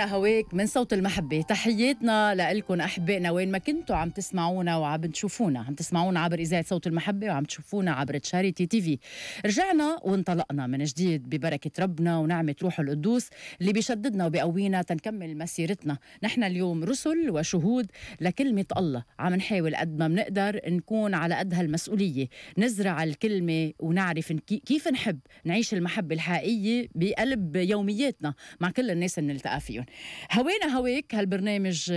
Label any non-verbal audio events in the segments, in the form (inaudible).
أنا هواك من صوت المحبة تحياتنا لكم أحبائنا وين ما كنتوا عم تسمعونا وعم تشوفونا عم تسمعونا عبر إذاعة صوت المحبة وعم تشوفونا عبر تشاريتي تي في رجعنا وانطلقنا من جديد ببركة ربنا ونعمة روح القدوس اللي بيشددنا وبيقوينا تنكمل مسيرتنا نحن اليوم رسل وشهود لكلمة الله عم نحاول قد ما بنقدر نكون على قد هالمسؤولية نزرع الكلمة ونعرف كيف نحب نعيش المحبة الحقيقية بقلب يومياتنا مع كل الناس اللي نلتقى فيهم هوينا هويك هالبرنامج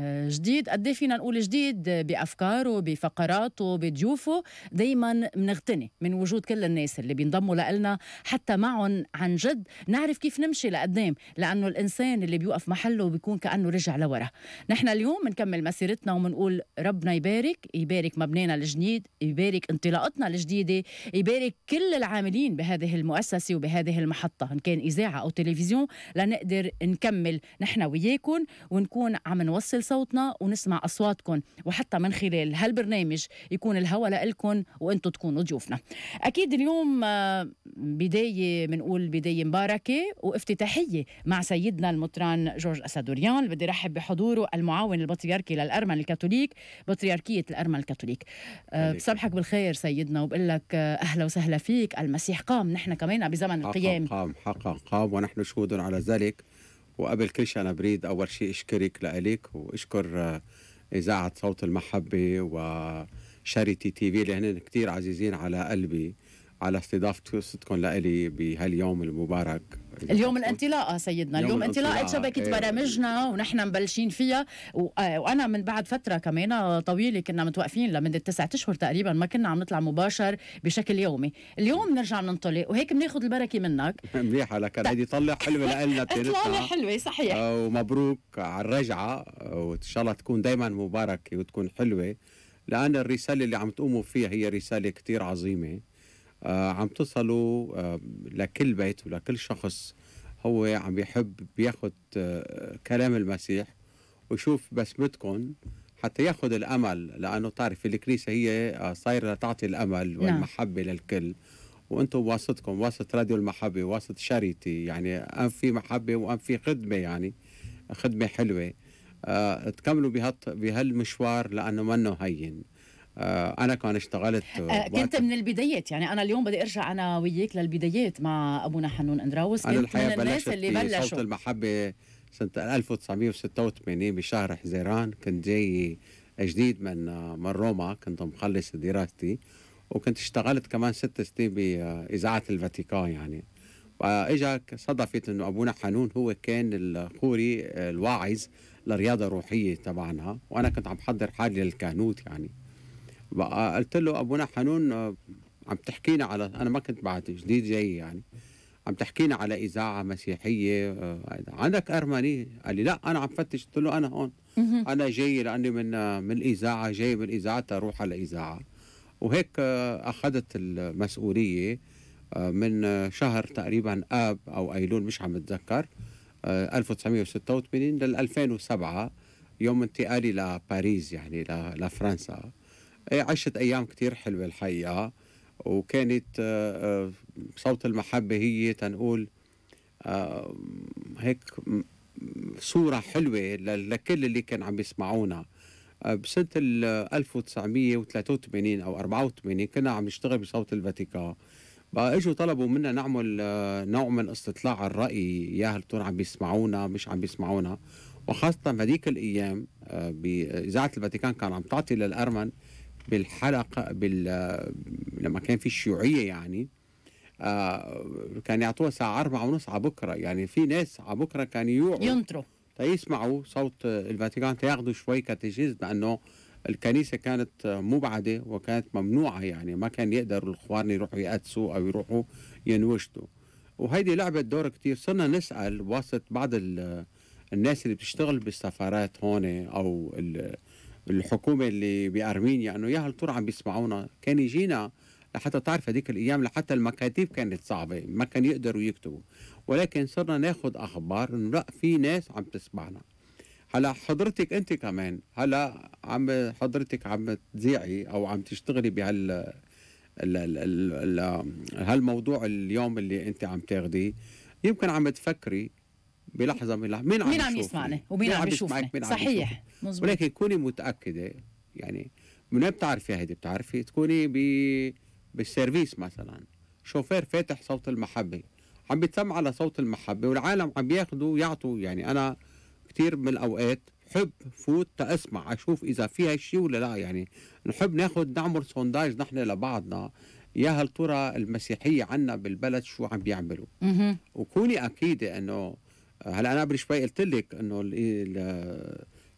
آه، جديد قد إيه فينا نقول جديد بافكاره بفقراته بضيوفه دائما بنغتني من وجود كل الناس اللي بينضموا لنا حتى معهم عن جد نعرف كيف نمشي لقدام لانه الانسان اللي بيوقف محله بيكون كانه رجع لورا نحن اليوم بنكمل مسيرتنا وبنقول ربنا يبارك يبارك مبنانا الجديد يبارك انطلاقتنا الجديده يبارك كل العاملين بهذه المؤسسه وبهذه المحطه ان كان اذاعه او تلفزيون لنقدر نكمل نحن وياكم ونكون عم نوصل صوتنا ونسمع أصواتكم وحتى من خلال هالبرنامج يكون الهوى لكم وأنتم تكونوا ضيوفنا أكيد اليوم آه، بداية بنقول بداية مباركة وافتتاحية مع سيدنا المطران جورج أسادوريان بدي رحب بحضوره المعاون البطريركي للأرمن الكاثوليك بطريركية الأرمن الكاثوليك آه، بصبحك بالخير سيدنا وبقول لك آه، أهلا وسهلا فيك المسيح قام نحن كمان بزمن القيام حقا قام حقا قام ونحن شهود على ذلك وقبل كل شيء أنا بريد أول شيء أشكرك لإلك وأشكر آه، إذاعة صوت المحبة وشاريتي تي في اللي هن كتير عزيزين على قلبي على استضافتكم لإلي بهاليوم المبارك اليوم الانطلاقه سيدنا اليوم انطلاقه شبكه ايه. برامجنا ونحن مبلشين فيها آه، وانا من بعد فتره كمان طويله كنا متوقفين لمده تسعة اشهر تقريبا ما كنا عم نطلع مباشر بشكل يومي اليوم بنرجع بننطلق وهيك بناخذ البركه منك (laughs) منيحه لك هيدي طلع حلوه (laughs) لنا طلع حلوه صحيح آه، ومبروك على الرجعه آه، وان شاء الله تكون دائما مباركه وتكون حلوه لان الرساله اللي عم تقوموا فيها هي رساله كثير عظيمه آه، عم تصلوا آه، لكل بيت ولكل شخص هو عم يحب بياخد آه، كلام المسيح ويشوف بسمتكم حتى ياخذ الامل لانه تعرف الكنيسه هي صايره تعطي الامل نعم. والمحبه نعم. للكل وانتم بواسطتكم واسط راديو المحبه واسط شاريتي يعني ام في محبه وام في خدمه يعني خدمه حلوه أه تكملوا بهالمشوار لانه منه هين آه، انا كان اشتغلت آه، كنت من البدايات يعني انا اليوم بدي ارجع انا وياك للبدايات مع ابونا حنون اندراوس كنت الحياة من الناس اللي بلشوا صوت المحبه سنه 1986 بشهر حزيران كنت جاي جديد من من روما كنت مخلص دراستي وكنت اشتغلت كمان ست سنين باذاعه الفاتيكان يعني فاجا صدفت انه ابونا حنون هو كان الخوري الواعظ للرياضه الروحيه تبعنا وانا كنت عم بحضر حالي للكهنوت يعني قلت له ابونا حنون آه، عم تحكينا على انا ما كنت بعد جديد جاي يعني عم تحكينا على اذاعه مسيحيه آه، عندك ارمني قال لي لا انا عم فتش قلت له انا هون انا جاي لاني من آه، من الاذاعه جاي من الاذاعه اروح على الاذاعه وهيك اخذت المسؤوليه من شهر تقريبا اب او ايلول مش عم اتذكر 1986 لل 2007 يوم انتقالي لباريس يعني لفرنسا إيه، عشت أيام كثير حلوة الحقيقة وكانت آه، آه، صوت المحبة هي تنقول آه، هيك صورة حلوة لكل اللي كان عم يسمعونا بسنة 1983 أو 84 كنا عم نشتغل بصوت الفاتيكان بقى اجوا طلبوا منا نعمل نوع من استطلاع الرأي يا هل تكون عم بيسمعونا مش عم بيسمعونا وخاصة هذيك الأيام بإذاعة الفاتيكان كان عم تعطي للأرمن بالحلقه بال لما كان في الشيوعيه يعني آه كان يعطوها الساعه أربعة ونص على بكره يعني في ناس على بكره كانوا يوعوا ينطروا يسمعوا صوت الفاتيكان تاخذوا شوي كتجهيز لانه الكنيسه كانت مبعده وكانت ممنوعه يعني ما كان يقدر الاخوان يروحوا يقدسوا او يروحوا ينوشتوا وهيدي لعبت دور كتير صرنا نسال بواسطة بعض الناس اللي بتشتغل بالسفارات هون او الحكومه اللي بارمينيا انه يا هل ترى عم بيسمعونا كان يجينا لحتى تعرف هذيك الايام لحتى المكاتيب كانت صعبه ما كان يقدروا يكتبوا ولكن صرنا ناخذ اخبار انه لا في ناس عم تسمعنا هلا حضرتك انت كمان هلا عم حضرتك عم تذيعي او عم تشتغلي بهال هالموضوع اليوم اللي انت عم تاخذيه يمكن عم تفكري بلحظه من لحظه مين عم, مين عم يسمعني ومين عم يشوفني صحيح مزبوط. ولكن كوني متاكده يعني من وين بتعرفي هيدي بتعرفي تكوني ب بالسيرفيس مثلا شوفير فاتح صوت المحبه عم بيتسمع على صوت المحبه والعالم عم بياخذوا يعطوا يعني انا كثير من الاوقات حب فوت تاسمع اشوف اذا في هالشيء ولا لا يعني نحب ناخذ نعمل سونداج نحن لبعضنا يا هالترى المسيحيه عنا بالبلد شو عم بيعملوا وكوني اكيده انه هلا انا قبل شوي قلت لك انه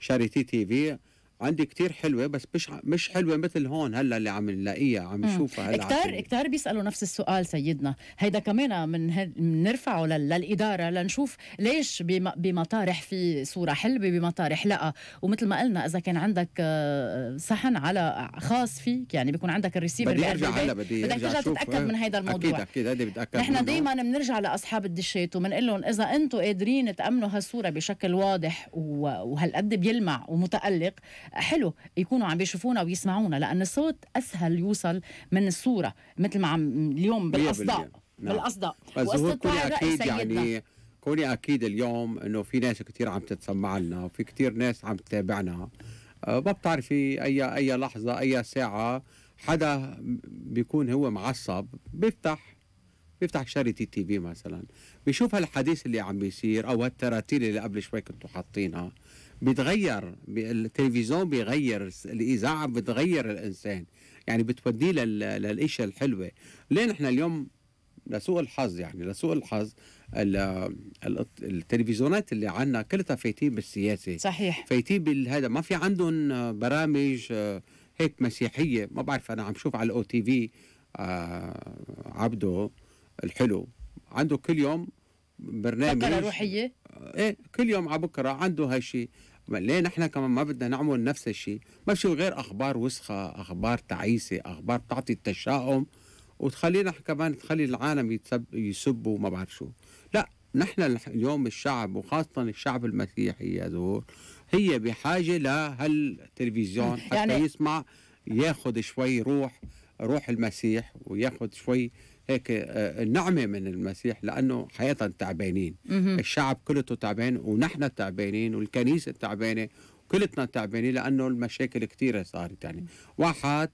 شاري تي تي في عندي كتير حلوه بس مش مش حلوه مثل هون هلا اللي عم نلاقيها عم نشوفها هلا كتار كتار بيسالوا نفس السؤال سيدنا هيدا كمان من بنرفعه للاداره لنشوف ليش بمطارح في صوره حلوه بمطارح لا ومثل ما قلنا اذا كان عندك آه، صحن على خاص فيك يعني بيكون عندك الريسيفر بدي ارجع هلا بدي بدك ترجع تتاكد من هيدا الموضوع اكيد اكيد هيدي بتاكد نحن دائما بنرجع لاصحاب الدشات وبنقول لهم اذا انتم قادرين تامنوا هالصوره بشكل واضح وهالقد بيلمع ومتالق حلو يكونوا عم بيشوفونا ويسمعونا لأن الصوت أسهل يوصل من الصورة مثل ما عم اليوم بالأصداء نعم. بالأصداء واستطلاع رأي اكيد يعني كوني اكيد اليوم انه في ناس كثير عم تتسمع لنا وفي كثير ناس عم تتابعنا آه، ما بتعرفي اي اي لحظه اي ساعه حدا بيكون هو معصب بيفتح بيفتح شريط تي في مثلا بيشوف هالحديث اللي عم بيصير او هالتراتيل اللي قبل شوي كنتوا حاطينها بيتغير التلفزيون بيغير الاذاعه بتغير الانسان يعني بتوديه للاشياء الحلوه ليه نحن اليوم لسوء الحظ يعني لسوء الحظ التلفزيونات اللي عندنا كلها فايتين بالسياسه صحيح فايتين بالهذا ما في عندهم برامج آه، هيك مسيحيه ما بعرف انا عم شوف على الاو تي في عبده الحلو عنده كل يوم برنامج فكرة روحيه آه، ايه كل يوم على بكره عنده هالشيء ليه نحن كمان ما بدنا نعمل نفس الشيء ما في غير اخبار وسخه اخبار تعيسه اخبار تعطي التشاؤم وتخلينا كمان تخلي العالم يتسب يسبوا وما بعرف شو لا نحن اليوم الشعب وخاصة الشعب المسيحي يا زهور هي بحاجة لهالتلفزيون (laughs) يعني حتى يعني يسمع ياخذ شوي روح روح المسيح وياخذ شوي هيك آه، نعمه من المسيح لانه حقيقه تعبانين الشعب كلته تعبان ونحن تعبانين والكنيسه تعبانه كلتنا تعبانين لانه المشاكل كثيره صارت يعني واحد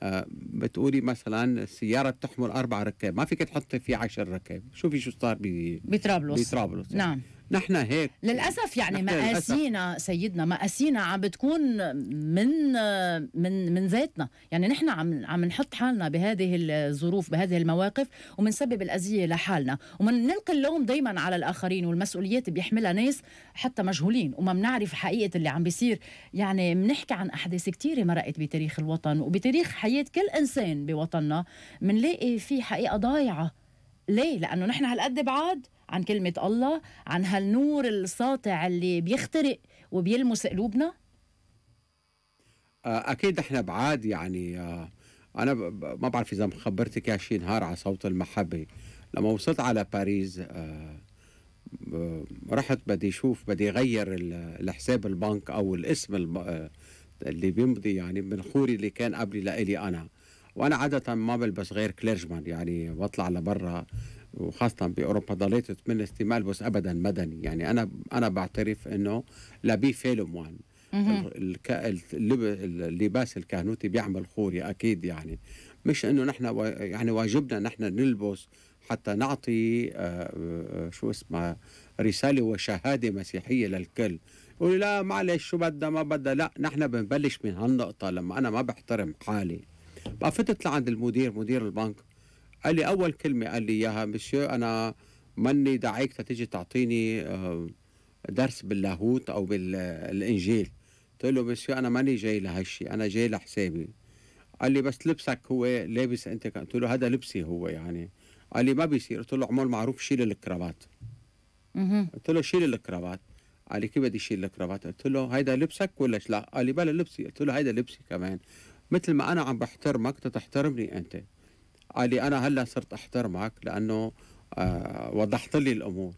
آه، بتقولي مثلا السيارة بتحمل أربع ركاب ما فيك تحطي فيه عشر ركاب شوفي شو صار بي... بطرابلس بطرابلس نعم نحن هيك للاسف يعني مقاسينا سيدنا مقاسينا عم بتكون من من من ذاتنا يعني نحن عم عم نحط حالنا بهذه الظروف بهذه المواقف وبنسبب الاذيه لحالنا ومنلقي اللوم دائما على الاخرين والمسؤوليات بيحملها ناس حتى مجهولين وما بنعرف حقيقه اللي عم بيصير يعني بنحكي عن احداث كثيره مرقت بتاريخ الوطن وبتاريخ حياه كل انسان بوطننا بنلاقي في حقيقه ضايعه ليه؟ لأنه نحن هالقد بعاد عن كلمة الله عن هالنور الساطع اللي بيخترق وبيلمس قلوبنا آه، أكيد نحن بعاد يعني آه، أنا ما بعرف إذا مخبرتك يا شي نهار على صوت المحبة لما وصلت على باريس آه، رحت بدي أشوف بدي أغير الحساب البنك أو الاسم اللي بيمضي يعني من خوري اللي كان قبلي لإلي أنا وانا عاده ما بلبس غير كليرجمان يعني بطلع لبرا وخاصة بأوروبا ضليت من ما ألبس أبدا مدني يعني أنا أنا بعترف إنه لا بي فيلم وان اللباس الكهنوتي بيعمل خوري أكيد يعني مش إنه نحن يعني واجبنا نحن نلبس حتى نعطي آه، آه، شو اسمها رسالة وشهادة مسيحية للكل يقول لا معلش شو بدها ما بدها لا نحن بنبلش من هالنقطة لما أنا ما بحترم حالي بقى فتت لعند المدير مدير البنك قال لي اول كلمه قال لي اياها مشيو انا ماني دعيك تيجي تعطيني آه، درس باللاهوت او بالانجيل قلت له مشيو انا ماني جاي لهالشي انا جاي لحسابي قال لي بس لبسك هو لابس انت قلت له هذا لبسي هو يعني قال لي ما بيصير قلت له عمول معروف شيل الكرافات قلت له شيل الكرافات قال لي كيف بدي شيل الكرافات قلت له هيدا لبسك ولا لا قال لي بلا لبسي قلت له هيدا لبسي كمان مثل ما انا عم بحترمك تحترمني انت قال لي انا هلا صرت احترمك لانه آه وضحت لي الامور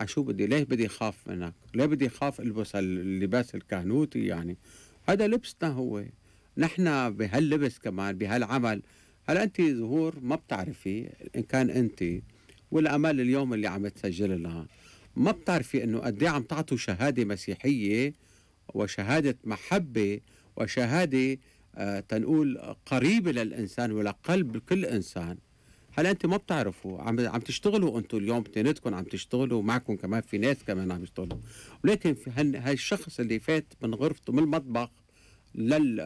عشو بدي ليه بدي خاف منك ليه بدي خاف البس اللباس الكهنوتي يعني هذا لبسنا هو نحن بهاللبس كمان بهالعمل هلا انت ظهور ما بتعرفي ان كان انت والامال اليوم اللي عم تسجل لها ما بتعرفي انه قد إيه عم تعطوا شهاده مسيحيه وشهاده محبه وشهاده آه، تنقول قريبة للإنسان ولا قلب كل إنسان هلا انت ما بتعرفوا عم عم تشتغلوا انتم اليوم اثنيناتكم عم تشتغلوا ومعكم كمان في ناس كمان عم يشتغلوا ولكن في هن... هالشخص اللي فات من غرفته من المطبخ لل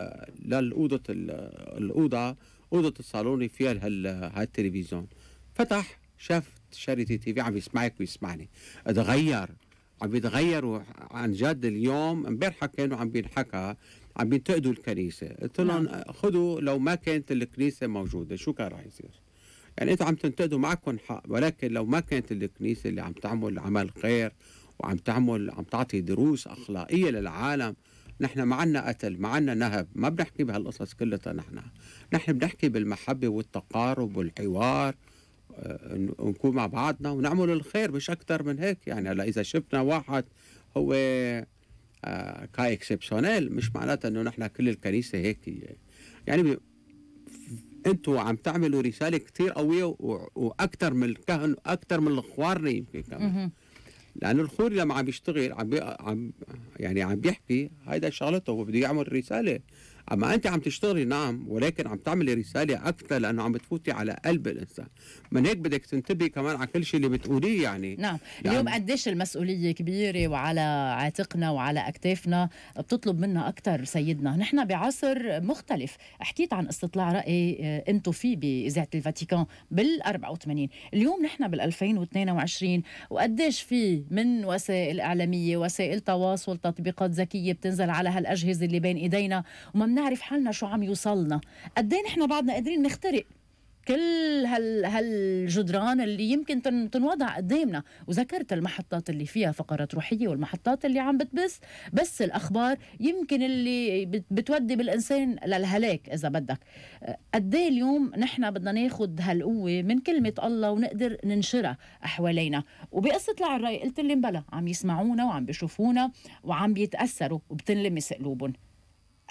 للاوضه الاوضه اوضه الصالون فيها هال... هالتلفزيون فتح شاف شريتي تي في عم يسمعك ويسمعني تغير عم بيتغيروا عن جد اليوم امبارح كانوا عم بينحكى عم بينتقدوا الكنيسه قلت لهم نعم. خذوا لو ما كانت الكنيسه موجوده شو كان رح يصير يعني انتم عم تنتقدوا معكم حق ولكن لو ما كانت الكنيسه اللي عم تعمل عمل خير وعم تعمل عم تعطي دروس اخلاقيه للعالم نحن ما عنا قتل ما عنا نهب ما بنحكي بهالقصص كلها نحن نحن بنحكي بالمحبه والتقارب والحوار آه، نكون مع بعضنا ونعمل الخير مش أكثر من هيك يعني هلا إذا شفنا واحد هو آه، كا اكسبشنال مش معناتها انه نحن كل الكنيسه هيك يعني انتوا عم تعملوا رساله كثير قويه واكثر من الكهن اكثر من الخوارني يمكن كمان لانه الخوري لما عم يشتغل عم, عم يعني عم بيحكي هيدا شغلته هو بده يعمل رساله اما انت عم تشتغلي نعم ولكن عم تعملي رساله اكثر لانه عم بتفوتي على قلب الانسان من هيك بدك تنتبهي كمان على كل شيء اللي بتقوليه يعني نعم يعني اليوم قديش المسؤوليه كبيره وعلى عاتقنا وعلى اكتافنا بتطلب منا اكثر سيدنا نحن بعصر مختلف حكيت عن استطلاع راي آه، انتم فيه باذاعه الفاتيكان بال84 اليوم نحن بال2022 وقديش في من وسائل اعلاميه وسائل تواصل تطبيقات ذكيه بتنزل على هالاجهزه اللي بين ايدينا وما نعرف حالنا شو عم يوصلنا قد ايه نحن بعدنا قادرين نخترق كل هال هالجدران اللي يمكن تنوضع قدامنا وذكرت المحطات اللي فيها فقرات روحية والمحطات اللي عم بتبث بس الأخبار يمكن اللي بتودي بالإنسان للهلاك إذا بدك قد إيه اليوم نحن بدنا ناخد هالقوة من كلمة الله ونقدر ننشرها حوالينا وبقصة الراي قلت لي مبلا عم يسمعونا وعم بيشوفونا وعم بيتأثروا وبتنلمس قلوبهم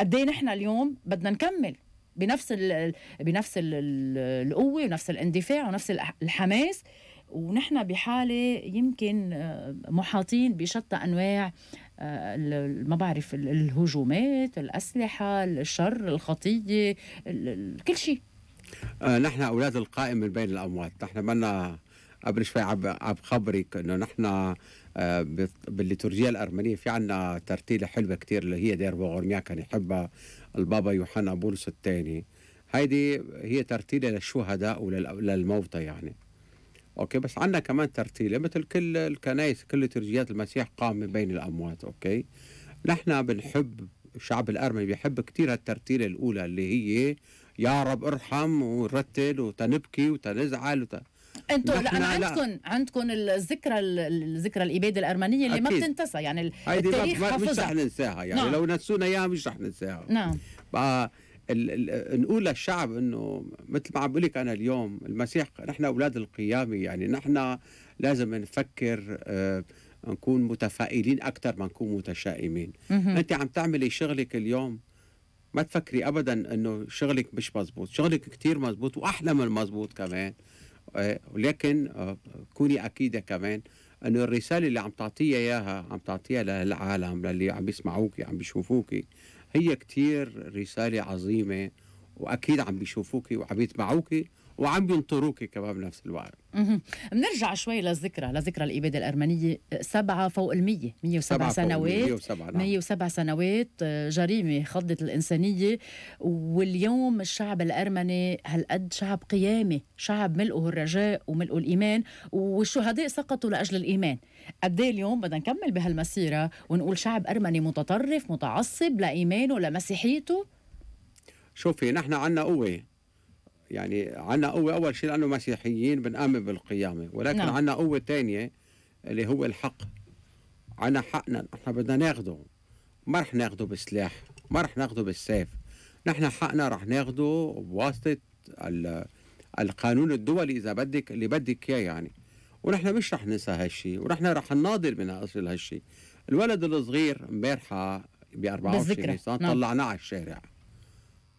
قد ايه نحن اليوم بدنا نكمل بنفس الـ بنفس الـ القوه ونفس الاندفاع ونفس الحماس ونحن بحاله يمكن آه، محاطين بشتى انواع آه، ما بعرف الهجومات الاسلحه الشر الخطيه كل شيء آه، نحن اولاد القائم من بين الاموات نحن بدنا قبل شوي عم عم خبرك انه نحن آه، بالليتورجيا الأرمنية في عنا ترتيلة حلوة كتير اللي هي دير بوغورميا كان يحبها البابا يوحنا بولس الثاني هيدي هي ترتيلة للشهداء وللموتى يعني أوكي بس عنا كمان ترتيلة مثل كل الكنائس كل ليتورجيات المسيح قام من بين الأموات أوكي نحن بنحب الشعب الأرمني بيحب كتير هالترتيلة الأولى اللي هي يا رب ارحم ورتل وتنبكي وتنزعل وتنزعل انتم لان عندكم عندكم عندكم الذكرى الذكرى الاباده الارمنيه اللي أكيد. يعني ما بتنتسى يعني التاريخ ما مش رح ننساها يعني نعم. لو نسونا اياها مش رح ننساها نعم نقول للشعب انه مثل ما عم بقول لك انا اليوم المسيح نحن اولاد القيامه يعني نحن لازم نفكر آه نكون متفائلين اكثر ما نكون متشائمين انت عم تعملي شغلك اليوم ما تفكري ابدا انه شغلك مش مزبوط شغلك كتير مزبوط واحلى من مزبوط كمان ولكن آه، آه، كوني اكيده كمان انه الرساله اللي عم تعطيها اياها عم تعطيها للعالم للي عم يسمعوك عم بيشوفوك هي كتير رساله عظيمه واكيد عم بيشوفوك وعم يتبعوك وعم ينطروكي كمان بنفس الوقت بنرجع شوي للذكرى لذكرى الإبادة الأرمنية سبعة فوق 100 107 سنوات 107, نعم. 107 سنوات آه، جريمة خضت الإنسانية واليوم الشعب الأرمني هالقد شعب قيامي شعب ملقه الرجاء وملقه الإيمان والشهداء سقطوا لأجل الإيمان قد إيه اليوم بدنا نكمل بهالمسيرة ونقول شعب أرمني متطرف متعصب لإيمانه لمسيحيته شوفي نحن عنا قوة يعني عنا قوة أول شيء لأنه مسيحيين بنآمن بالقيامة ولكن نعم. عنا قوة تانية اللي هو الحق عنا حقنا نحن بدنا ناخده ما رح ناخده بسلاح ما رح ناخده بالسيف نحن حقنا رح ناخده بواسطة القانون الدولي إذا بدك اللي بدك إياه يعني ونحن مش رح ننسى هالشيء ونحن رح نناضل من أصل هالشيء الولد الصغير امبارحة ب 24 نيسان طلعناه على الشارع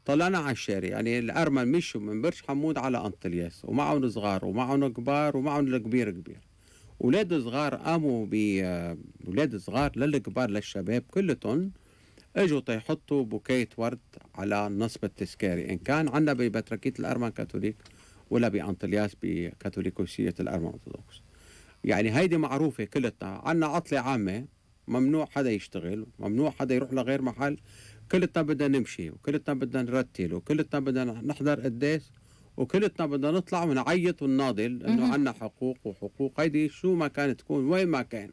طلعنا على الشارع يعني الارمن مشوا من برج حمود على انطلياس ومعهم صغار ومعهم كبار ومعهم الكبير كبير اولاد صغار قاموا ب اولاد صغار للكبار للشباب كلتهم اجوا تيحطوا بوكية ورد على نصب التذكاري ان كان عندنا ببتركية الارمن كاثوليك ولا بانطلياس بكاثوليكوسية الارمن اورثوذكس يعني هيدي معروفة كلتنا عندنا عطلة عامة ممنوع حدا يشتغل ممنوع حدا يروح لغير محل كلتنا بدنا نمشي وكلتنا بدنا نرتل وكلتنا بدنا نحضر قداس وكلتنا بدنا نطلع ونعيط ونناضل انه عندنا حقوق وحقوق هيدي شو ما كانت تكون وين ما كان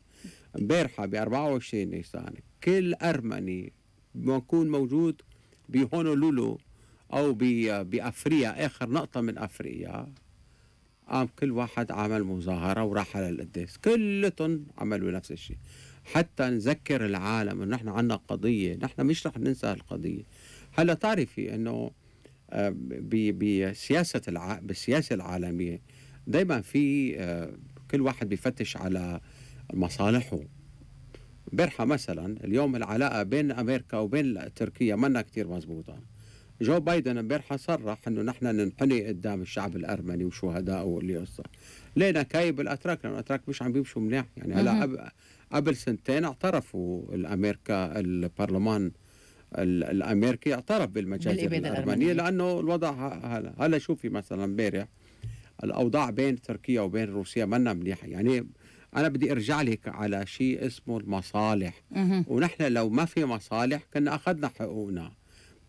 امبارحه ب 24 نيسان كل ارمني بيكون موجود بهونولولو او بافريقيا اخر نقطه من افريقيا قام كل واحد عمل مظاهره وراح على القداس كلتهم عملوا نفس الشيء حتى نذكر العالم انه نحن عندنا قضيه نحن مش رح ننسى القضيه هلا تعرفي انه آه، بسياسه الع... بالسياسه العالميه دائما في آه، كل واحد بيفتش على مصالحه امبارحة مثلا اليوم العلاقة بين أمريكا وبين تركيا منا كتير مزبوطة جو بايدن امبارحة صرح انه نحن ننحني قدام الشعب الأرمني وشهدائه واللي قصه لينا كايب الاتراك لان الاتراك مش عم بيمشوا منيح يعني هلا قبل سنتين اعترفوا الامريكا البرلمان الامريكي اعترف بالمجازر الارمنيه لانه الوضع هلا هلا شوفي مثلا امبارح الاوضاع بين تركيا وبين روسيا منا منيحه يعني انا بدي ارجع لك على شيء اسمه المصالح مه. ونحن لو ما في مصالح كنا اخذنا حقوقنا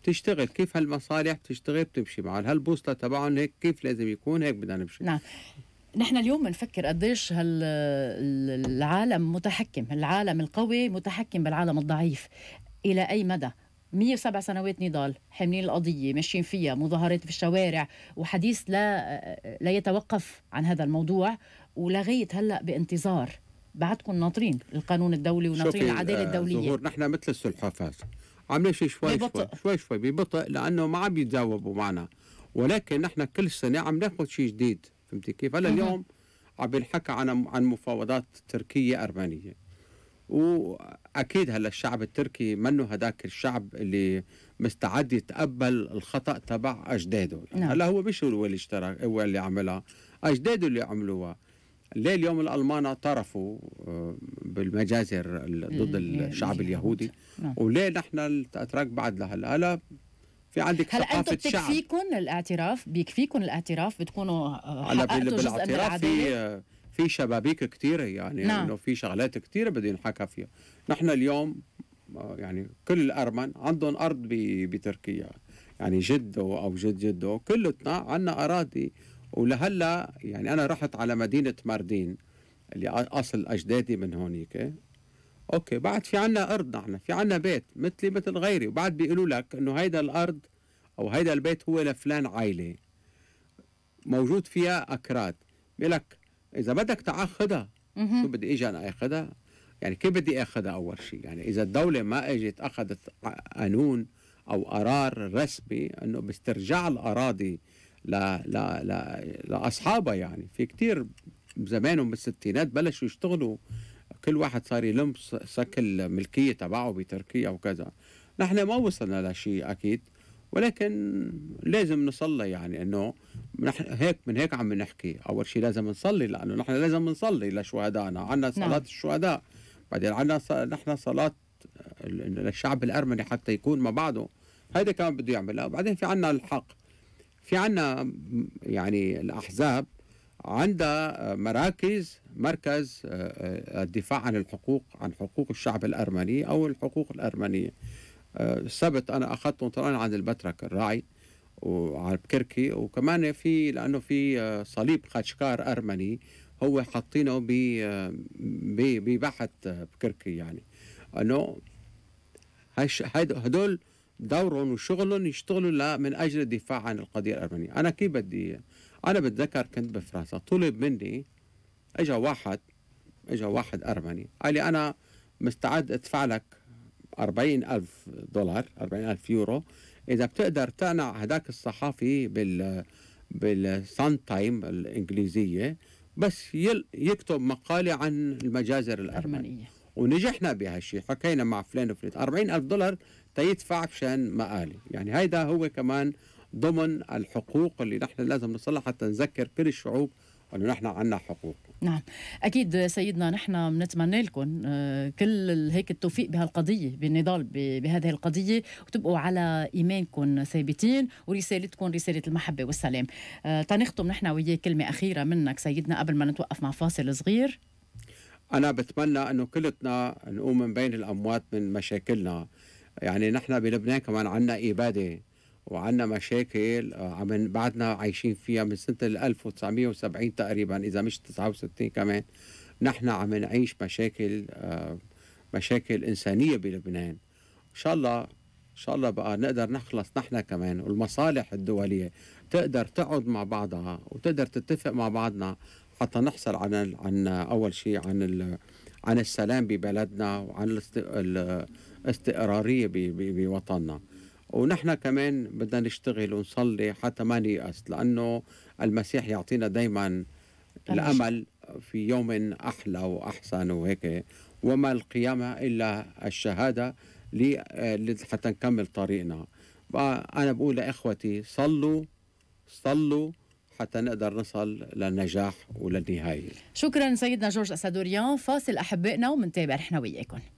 بتشتغل كيف هالمصالح بتشتغل بتمشي مع هالبوصله تبعهم هيك كيف لازم يكون هيك بدنا نمشي نعم نحن اليوم بنفكر قديش هالعالم متحكم العالم القوي متحكم بالعالم الضعيف إلى أي مدى 107 سنوات نضال حاملين القضية ماشيين فيها مظاهرات في الشوارع وحديث لا, لا يتوقف عن هذا الموضوع ولغاية هلأ بانتظار بعدكم ناطرين القانون الدولي وناطرين العدالة آه، الدولية ظهور نحن مثل السلحفاة عم نمشي شوي, شوي شوي شوي شوي ببطء لأنه ما عم يتجاوبوا معنا ولكن نحن كل سنة عم ناخذ شيء جديد فهمتي كيف هلا اليوم عم بنحكى عن عن مفاوضات تركيه ارمنيه واكيد هلا الشعب التركي منه هداك الشعب اللي مستعد يتقبل الخطا تبع اجداده يعني نعم. هلا هو مش هو اللي اشترك هو اللي عملها اجداده اللي عملوها ليه اليوم الالمان اعترفوا آه، بالمجازر ضد الشعب اليهودي نعم. وليه نحن الاتراك بعد لهلا هلا في عندك هل انتم بتكفيكم الاعتراف بيكفيكم الاعتراف بتكونوا على بالاعتراف في في شبابيك كثيرة يعني نعم. انه في شغلات كثيرة بده ينحكى فيها نحن اليوم يعني كل الارمن عندهم ارض بتركيا يعني جده او جد جده كلتنا عندنا اراضي ولهلا يعني انا رحت على مدينه ماردين اللي اصل اجدادي من هونيك اوكي بعد في عنا ارض نحن في عنا بيت مثلي مثل غيري وبعد بيقولوا لك انه هيدا الارض او هيدا البيت هو لفلان عائله موجود فيها اكراد بيقول لك اذا بدك تاخذها شو بدي اجي انا اخذها يعني كيف بدي اخذها اول شيء يعني اذا الدوله ما اجت اخذت قانون او قرار رسمي انه باسترجاع الاراضي لا لا لا لاصحابها يعني في كثير زمانهم بالستينات بلشوا يشتغلوا كل واحد صار يلم سك الملكية تبعه بتركيا وكذا نحن ما وصلنا لشيء أكيد ولكن لازم نصلي يعني انه نحن هيك من هيك عم نحكي اول شيء لازم نصلي لانه نحن لازم نصلي لشهدائنا عندنا نعم. صلاه نعم. الشهداء بعدين عندنا نحن صلاه للشعب الارمني حتى يكون ما بعده هذا كان بده يعملها وبعدين في عنا الحق في عنا يعني الاحزاب عندها مراكز مركز آه، آه، الدفاع عن الحقوق عن حقوق الشعب الأرمني أو الحقوق الأرمنية آه، السبت أنا أخذت طلعنا عند البترك الراعي وعلى بكركي وكمان في لأنه في صليب خشكار أرمني هو حاطينه ببحث بكركي يعني أنه هدول دورهم وشغلهم يشتغلوا لا من اجل الدفاع عن القضيه الارمنيه، انا كيف بدي انا بتذكر كنت بفرنسا طلب مني اجى واحد اجى واحد ارمني قال لي انا مستعد ادفع لك 40 ألف دولار 40 ألف يورو إذا بتقدر تقنع هداك الصحافي بال بالسان تايم الإنجليزية بس يكتب مقالة عن المجازر الأرمنية ونجحنا بهالشيء حكينا مع فلان وفلان 40 ألف دولار تيدفع عشان مقالي يعني هيدا هو كمان ضمن الحقوق اللي نحن لازم نوصلها حتى نذكر كل الشعوب انه نحن عندنا حقوق نعم اكيد سيدنا نحن بنتمنى لكم آه، كل هيك التوفيق بهالقضيه بالنضال بهذه القضيه وتبقوا على ايمانكم ثابتين ورسالتكم رساله المحبه والسلام آه، تنختم نحن وياه كلمه اخيره منك سيدنا قبل ما نتوقف مع فاصل صغير أنا بتمنى أنه كلتنا نقوم من بين الأموات من مشاكلنا يعني نحن بلبنان كمان عنا إبادة وعنا مشاكل آه، عم بعدنا عايشين فيها من سنة 1970 تقريبا إذا مش 69 كمان نحن عم نعيش مشاكل آه، مشاكل إنسانية بلبنان إن شاء الله إن شاء الله بقى نقدر نخلص نحن كمان والمصالح الدولية تقدر تقعد مع بعضها وتقدر تتفق مع بعضنا حتى نحصل عن عن اول شيء عن عن السلام ببلدنا وعن الاستقراريه بوطننا ونحن كمان بدنا نشتغل ونصلي حتى ما نيأس لانه المسيح يعطينا دائما الامل في يوم احلى واحسن وهيك وما القيامه الا الشهاده حتى نكمل طريقنا انا بقول لاخوتي صلوا صلوا حتى نقدر نصل للنجاح وللنهايه شكرا سيدنا جورج اسادوريان فاصل احبائنا ومنتابع نحن وياكم